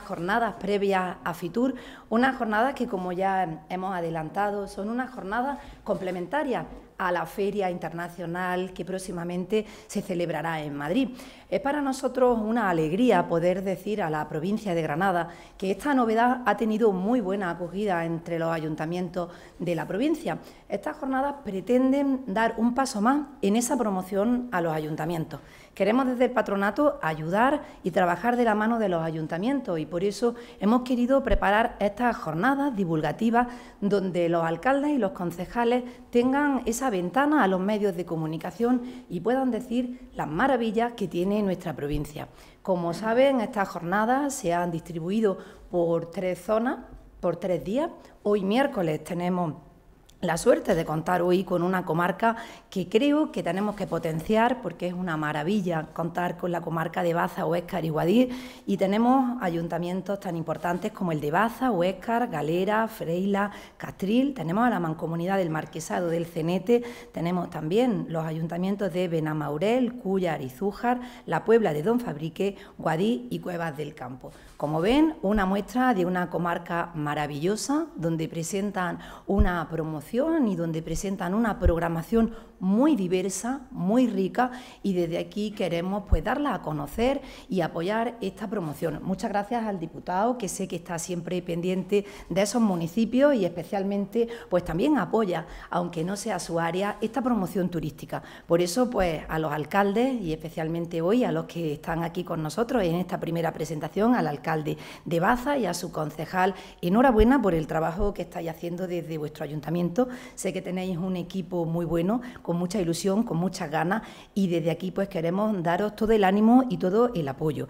jornadas previas a FITUR, unas jornadas que como ya hemos adelantado son unas jornadas complementarias a la Feria Internacional que próximamente se celebrará en Madrid. Es para nosotros una alegría poder decir a la provincia de Granada que esta novedad ha tenido muy buena acogida entre los ayuntamientos de la provincia. Estas jornadas pretenden dar un paso más en esa promoción a los ayuntamientos. Queremos desde el patronato ayudar y trabajar de la mano de los ayuntamientos y por eso hemos querido preparar estas jornadas divulgativas donde los alcaldes y los concejales tengan esa ventana a los medios de comunicación y puedan decir las maravillas que tiene nuestra provincia. Como saben, estas jornadas se han distribuido por tres zonas, por tres días. Hoy miércoles tenemos la suerte de contar hoy con una comarca que creo que tenemos que potenciar porque es una maravilla contar con la comarca de Baza, Huescar y Guadí. y tenemos ayuntamientos tan importantes como el de Baza, Huescar, Galera, Freila, Castril, tenemos a la mancomunidad del Marquesado del Cenete, tenemos también los ayuntamientos de Benamaurel, Cuyar y Zújar, la Puebla de Don Fabrique, Guadí y Cuevas del Campo. Como ven, una muestra de una comarca maravillosa donde presentan una promoción y donde presentan una programación muy diversa, muy rica y desde aquí queremos pues darla a conocer y apoyar esta promoción. Muchas gracias al diputado que sé que está siempre pendiente de esos municipios y especialmente pues también apoya, aunque no sea su área, esta promoción turística. Por eso pues a los alcaldes y especialmente hoy a los que están aquí con nosotros en esta primera presentación, al alcalde de Baza y a su concejal, enhorabuena por el trabajo que estáis haciendo desde vuestro ayuntamiento Sé que tenéis un equipo muy bueno, con mucha ilusión, con muchas ganas y desde aquí pues queremos daros todo el ánimo y todo el apoyo.